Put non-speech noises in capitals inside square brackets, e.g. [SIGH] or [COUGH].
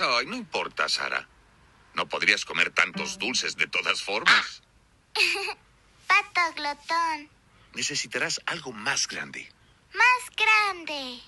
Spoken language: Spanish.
Ay, no importa, Sara. No podrías comer tantos dulces de todas formas. [LAUGHS] Pato glotón. Necesitarás algo más grande. Más grande.